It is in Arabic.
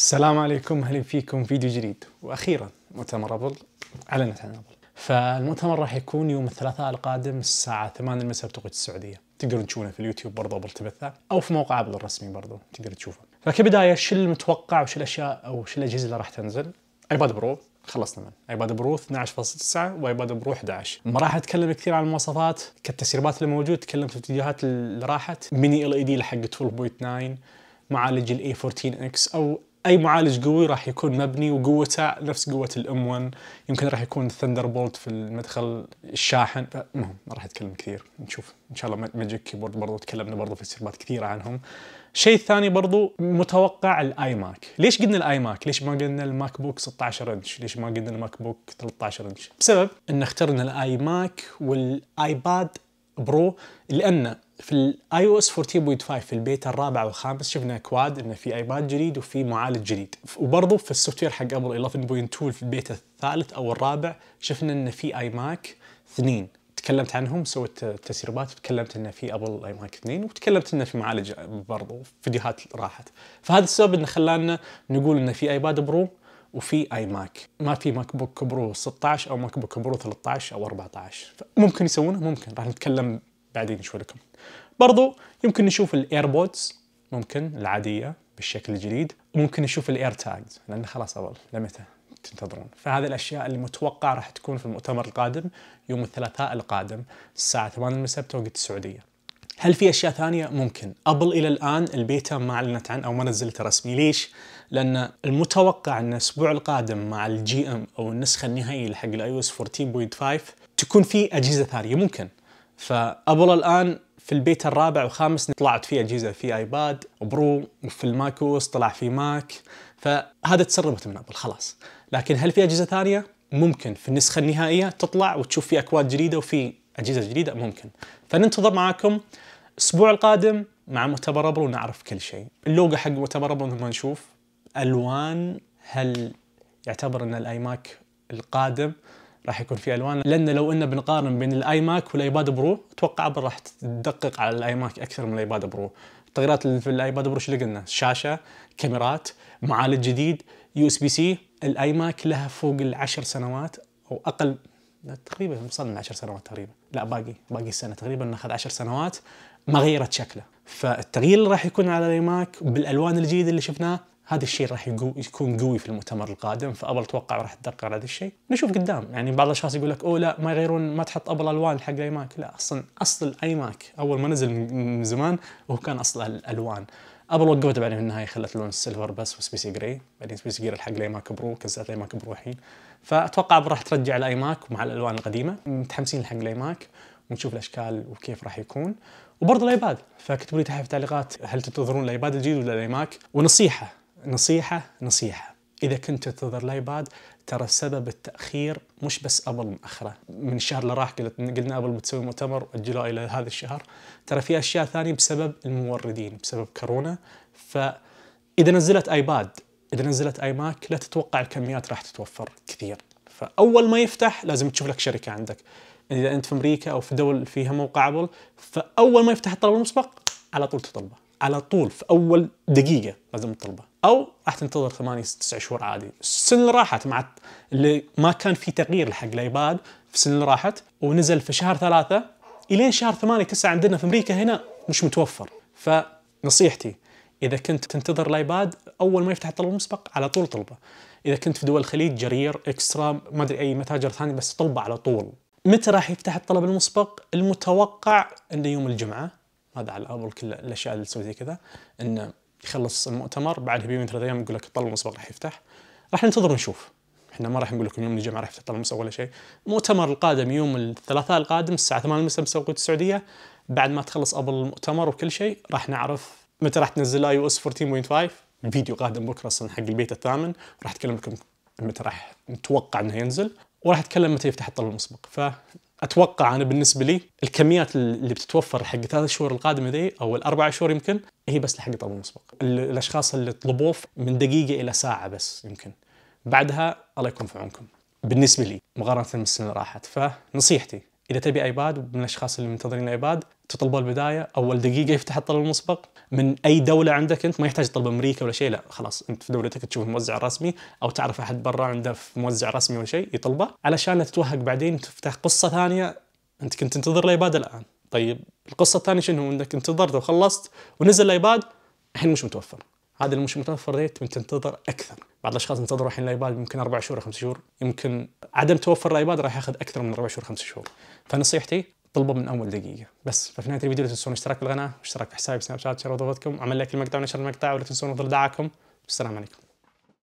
السلام عليكم اهلا فيكم فيديو جديد واخيرا مؤتمر ابل اعلنت عن ابل فالمؤتمر راح يكون يوم الثلاثاء القادم الساعة 8 المساء بتوقيت السعودية تقدرون تشوفونه في اليوتيوب برضه تبثه او في موقع ابل الرسمي برضه تقدر تشوفه فكبداية شو المتوقع وش الاشياء او شو الاجهزة اللي راح تنزل ايباد برو خلصنا منه ايباد برو 12.9 وايباد برو 11 ما راح اتكلم كثير عن المواصفات كالتسريبات اللي موجود تكلمت في الفيديوهات اللي راحت ميني e ال اي دي لحق 12.9 معالج الاي 14 اكس او اي معالج قوي راح يكون مبني وقوته نفس قوه الام 1 يمكن راح يكون ثندر بولت في المدخل الشاحن المهم ما راح اتكلم كثير نشوف ان شاء الله ماجيك كيبورد برضو تكلمنا برضو في تسريبات كثيره عنهم الشيء الثاني برضو متوقع الاي ماك ليش قلنا الاي ماك ليش ما قلنا الماك بوك 16 انش ليش ما قلنا الماك بوك 13 انش بسبب ان اخترنا الاي ماك والايباد برو لان في الاي او اس 14.5 في البيت الرابع والخامس شفنا كواد انه في ايباد جديد وفي معالج جديد وبرضه في السوفت وير حق ابل 11.2 في البيت الثالث او الرابع شفنا انه في اي ماك اثنين تكلمت عنهم سويت تسريبات وتكلمت انه في ابل اي ماك 2 وتكلمت انه في معالج برضه فيديوهات راحت فهذا السبب انه خلانا نقول انه في ايباد برو وفي اي ماك ما في ماك بوك برو 16 او ماك بوك برو 13 او 14 ممكن يسوونه ممكن راح نتكلم بعدين شوي لكم برضو يمكن نشوف الايربودز ممكن العاديه بالشكل الجديد ممكن نشوف الاير تاجز لان خلاص اول لمتى تنتظرون فهذه الاشياء متوقع راح تكون في المؤتمر القادم يوم الثلاثاء القادم الساعه 8 مساء بتوقيت السعوديه هل في اشياء ثانيه ممكن ابل الى الان البيتا ما اعلنت عن او ما نزلته رسمي ليش لان المتوقع ان الاسبوع القادم مع الجي ام او النسخه النهائيه حق الاي او اس 14.5 تكون في اجهزه ثانيه ممكن فابل الان في البيت الرابع وخامس طلعت فيه اجهزه في ايباد برو وفي الماكوس طلع في ماك فهذا تسربت من ابل خلاص لكن هل في اجهزه ثانيه ممكن في النسخه النهائيه تطلع وتشوف في اكواد جديده وفي اجهزه جديده ممكن فننتظر معاكم الاسبوع القادم مع مؤتمر ابل ونعرف كل شيء اللوجو حق مؤتمر ابل نبغى نشوف الوان هل يعتبر ان الاي ماك القادم راح يكون في الوان لان لو ان بنقارن بين الاي ماك والايباد برو اتوقع ابل راح تدقق على الاي ماك اكثر من الايباد برو التغييرات اللي في الايباد برو شو اللي قلنا شاشه كاميرات معالج جديد يو اس بي سي الاي ماك لها فوق العشر سنوات او اقل تقريبا وصلنا 10 سنوات تقريبا لا باقي باقي سنه تقريبا ناخذ 10 سنوات ما غيرت شكله فالتغيير اللي راح يكون على الاي ماك بالالوان الجديده اللي شفناه هذا الشيء راح يكون قوي في المؤتمر القادم فابل اتوقع راح تدقق على هذا الشيء نشوف قدام يعني بعض الاشخاص يقول لك اوه لا ما يغيرون ما تحط ابل الوان حق الاي ماك لا اصلا اصل الاي ماك اول ما نزل من زمان هو كان اصل الالوان ابل وقفت بعدين في النهايه خلت لون السيلفر بس وسبيسي جراي بعدين سبيسي جراي حق الاي ماك برو كسرت الاي ماك برو الحين فاتوقع راح ترجع الاي ماك مع الالوان القديمه متحمسين حق الاي ماك ونشوف الاشكال وكيف راح يكون وبرضه الايباد فاكتبوا لي تحت في التعليقات هل تنتظرون الايباد الجديد ولا الاي ماك ونصيحه نصيحة نصيحة إذا كنت تنتظر الآيباد ترى سبب التأخير مش بس أبل مأخرة من الشهر اللي راح قلت قلنا أبل بتسوي مؤتمر أجلوه إلى هذا الشهر ترى في أشياء ثانية بسبب الموردين بسبب كورونا فإذا نزلت آيباد إذا نزلت آي ماك لا تتوقع الكميات راح تتوفر كثير فأول ما يفتح لازم تشوف لك شركة عندك إذا أنت في أمريكا أو في دول فيها موقع أبل فأول ما يفتح الطلب المسبق على طول تطلبه على طول في أول دقيقة لازم تطلبه او راح تنتظر ثمانية تسع شهور عادي السنه اللي راحت مع اللي ما كان في تغيير حق الايباد في السنه اللي راحت ونزل في شهر ثلاثة الين شهر ثمانية تسعة عندنا في امريكا هنا مش متوفر فنصيحتي اذا كنت تنتظر الايباد اول ما يفتح الطلب المسبق على طول طلبه اذا كنت في دول الخليج جرير اكسترا ما ادري اي متاجر ثانيه بس طلبه على طول متى راح يفتح الطلب المسبق المتوقع انه يوم الجمعه هذا على الاول كل الاشياء اللي تسوي زي كذا انه يخلص المؤتمر بعدها بيومين ثلاث ايام يقول لك الطلب المسبق راح يفتح راح ننتظر ونشوف احنا ما راح نقول لكم يوم الجمعه راح يفتح الطلب المسبق ولا شيء المؤتمر القادم يوم الثلاثاء القادم الساعه 8 مساء بتوقيت السعوديه بعد ما تخلص ابل المؤتمر وكل شيء راح نعرف متى راح تنزل اي او اس 14.5 الفيديو قادم بكره اصلا حق البيت الثامن راح اتكلم لكم متى راح نتوقع انه ينزل وراح اتكلم متى يفتح الطلب المسبق فاتوقع انا بالنسبه لي الكميات اللي بتتوفر حق ثلاث شهور القادمه ذي او الاربع شهور يمكن هي بس لحق الطلب المسبق الاشخاص اللي طلبوه من دقيقه الى ساعه بس يمكن بعدها الله يكون في عونكم بالنسبه لي مقارنه بالسنه اللي راحت فنصيحتي اذا تبي ايباد ومن الاشخاص اللي منتظرين ايباد تطلبه البدايه اول دقيقه يفتح الطلب المسبق من اي دوله عندك انت ما يحتاج تطلب امريكا ولا شيء لا خلاص انت في دولتك تشوف الموزع الرسمي او تعرف احد برا عنده في موزع رسمي ولا شيء يطلبه علشان لا تتوهق بعدين تفتح قصه ثانيه انت كنت تنتظر الايباد الان طيب القصه الثانيه شنو انك انتظرت وخلصت ونزل الايباد الحين مش متوفر هذا اللي مش متوفر ليه تنتظر اكثر بعض الاشخاص انتظروا الحين الايباد يمكن اربع شهور خمس شهور يمكن عدم توفر الايباد راح ياخذ اكثر من اربع شهور خمس شهور فنصيحتي طلبه من اول دقيقه بس ففي نهايه الفيديو لا تنسون الاشتراك بالقناه واشتراك في حسابي سناب شات شير وضغطكم عمل لك المقطع ونشر المقطع ولا تنسون تضيع دعاكم والسلام عليكم